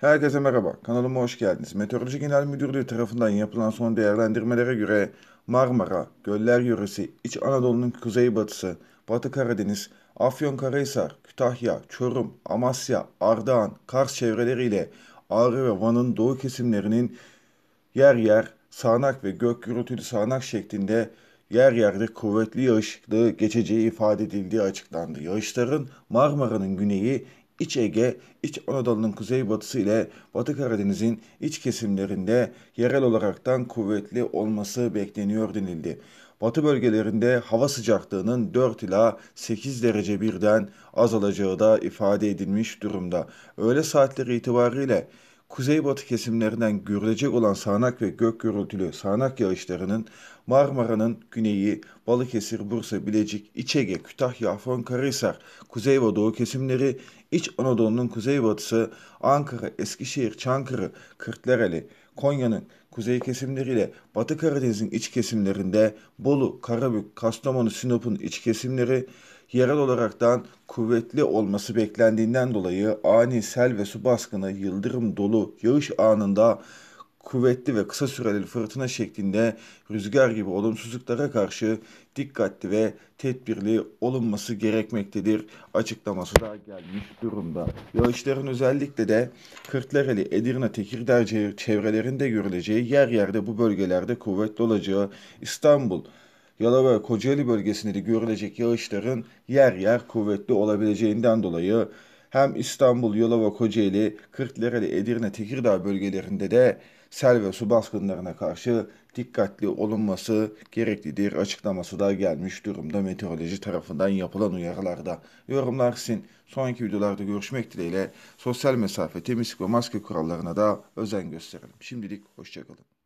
Herkese merhaba, kanalıma hoş geldiniz. Meteoroloji Genel Müdürlüğü tarafından yapılan son değerlendirmelere göre Marmara, Göller Yöresi, İç Anadolu'nun kuzeybatısı, Batı Karadeniz, Afyonkarahisar, Kütahya, Çorum, Amasya, Ardahan, Kars çevreleriyle Ağrı ve Van'ın doğu kesimlerinin yer yer sağanak ve gök gürültülü sağanak şeklinde yer yerde kuvvetli yağışlı geçeceği ifade edildiği açıklandı. Yağışların Marmara'nın güneyi, İç Ege, İç Anadolu'nun kuzeybatısı ile Batı Karadeniz'in iç kesimlerinde yerel olaraktan kuvvetli olması bekleniyor denildi. Batı bölgelerinde hava sıcaklığının 4 ila 8 derece birden azalacağı da ifade edilmiş durumda. Öğle saatleri itibariyle kuzeybatı kesimlerinden görülecek olan sağanak ve gök gürültülü sağanak yağışlarının Marmara'nın güneyi, Balıkesir, Bursa, Bilecik, İçege, Kütahya, Afyonkarahisar, Kuzey ve Doğu kesimleri, İç Anadolu'nun kuzeybatısı, Ankara, Eskişehir, Çankırı, Kırklareli, Konya'nın kuzey kesimleriyle Batı Karadeniz'in iç kesimlerinde Bolu, Karabük, Kastamonu, Sinop'un iç kesimleri yerel olaraktan kuvvetli olması beklendiğinden dolayı ani sel ve su baskını, yıldırım dolu yağış anında kuvvetli ve kısa süreli fırtına şeklinde rüzgar gibi olumsuzluklara karşı dikkatli ve tedbirli olunması gerekmektedir açıklaması da gelmiş durumda. Yağışların özellikle de Kırklareli, Edirne, Tekirdağ çevrelerinde görüleceği yer yerde bu bölgelerde kuvvetli olacağı İstanbul, Yalova ve Kocaeli bölgesinde de görülecek yağışların yer yer kuvvetli olabileceğinden dolayı hem İstanbul, Yalova, Kocaeli, Kırklareli, Edirne, Tekirdağ bölgelerinde de sel ve su baskınlarına karşı dikkatli olunması gereklidir açıklaması da gelmiş durumda meteoroloji tarafından yapılan uyarılarda. Yorumlar sizin. Sonraki videolarda görüşmek dileğiyle sosyal mesafe, temizlik ve maske kurallarına da özen gösterelim. Şimdilik hoşçakalın.